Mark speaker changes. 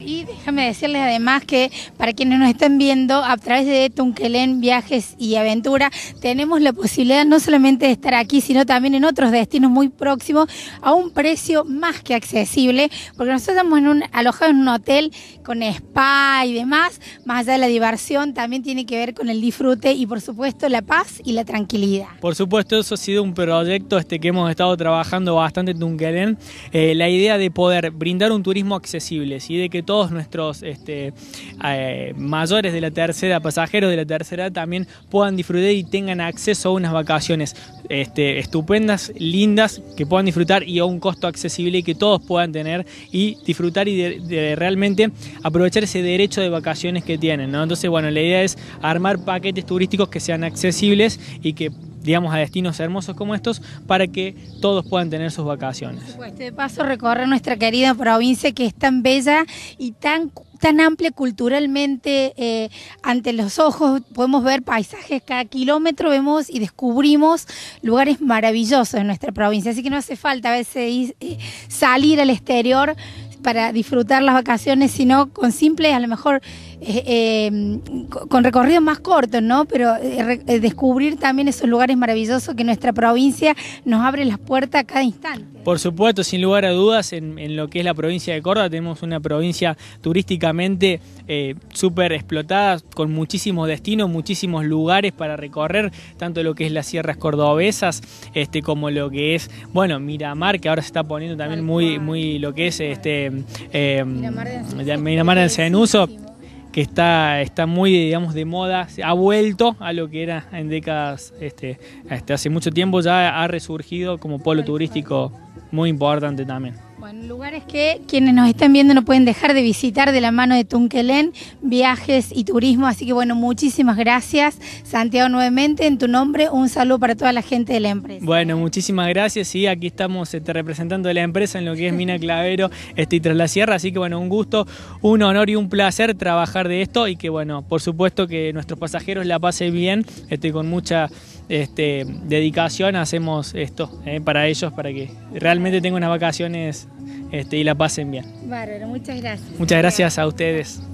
Speaker 1: Y déjame decirles además que para quienes nos están viendo a través de Tunquelén Viajes y Aventura, tenemos la posibilidad no solamente de estar aquí, sino también en otros destinos muy próximos a un precio más que accesible, porque nosotros estamos en un, alojados en un hotel con spa y demás, más allá de la diversión, también tiene que ver con el disfrute y por supuesto la paz y la tranquilidad.
Speaker 2: Por supuesto, eso ha sido un proyecto este que hemos estado trabajando bastante en Tunquelén, eh, la idea de poder brindar un turismo accesible, de que todos nuestros este, eh, mayores de la tercera, pasajeros de la tercera, también puedan disfrutar y tengan acceso a unas vacaciones este, estupendas, lindas, que puedan disfrutar y a un costo accesible y que todos puedan tener y disfrutar y realmente aprovechar ese derecho de vacaciones que tienen. Entonces, bueno, la idea es armar paquetes turísticos que sean accesibles y que digamos, a destinos hermosos como estos para que todos puedan tener sus vacaciones.
Speaker 1: de paso recorre nuestra querida provincia que es tan bella y tan tan amplia culturalmente eh, ante los ojos, podemos ver paisajes cada kilómetro, vemos y descubrimos lugares maravillosos en nuestra provincia, así que no hace falta a veces eh, salir al exterior para disfrutar las vacaciones, sino con simples, a lo mejor eh, eh, con recorridos más cortos, ¿no? Pero eh, descubrir también esos lugares maravillosos que nuestra provincia nos abre las puertas a cada instante.
Speaker 2: Por supuesto, sin lugar a dudas, en, lo que es la provincia de Córdoba tenemos una provincia turísticamente eh, súper explotada, con muchísimos destinos, muchísimos lugares para recorrer, tanto lo que es las sierras cordobesas, este, como lo que es, bueno, Miramar, que ahora se está poniendo también muy, muy lo que es este em, Miramar del Cenuso que está, está muy, digamos, de moda, ha vuelto a lo que era en décadas, este, este hace mucho tiempo ya ha resurgido como polo turístico muy importante también.
Speaker 1: Bueno, lugares que quienes nos están viendo no pueden dejar de visitar de la mano de Tunquelén, viajes y turismo. Así que bueno, muchísimas gracias, Santiago, nuevamente. En tu nombre, un saludo para toda la gente de la empresa.
Speaker 2: Bueno, muchísimas gracias. Sí, aquí estamos este, representando de la empresa en lo que es Mina Clavero, estoy tras la sierra. Así que bueno, un gusto, un honor y un placer trabajar de esto. Y que bueno, por supuesto que nuestros pasajeros la pasen bien. Estoy con mucha este, dedicación hacemos esto eh, para ellos, para que realmente tengan unas vacaciones este, y la pasen bien.
Speaker 1: Bárbaro, muchas gracias. Muchas gracias
Speaker 2: a ustedes.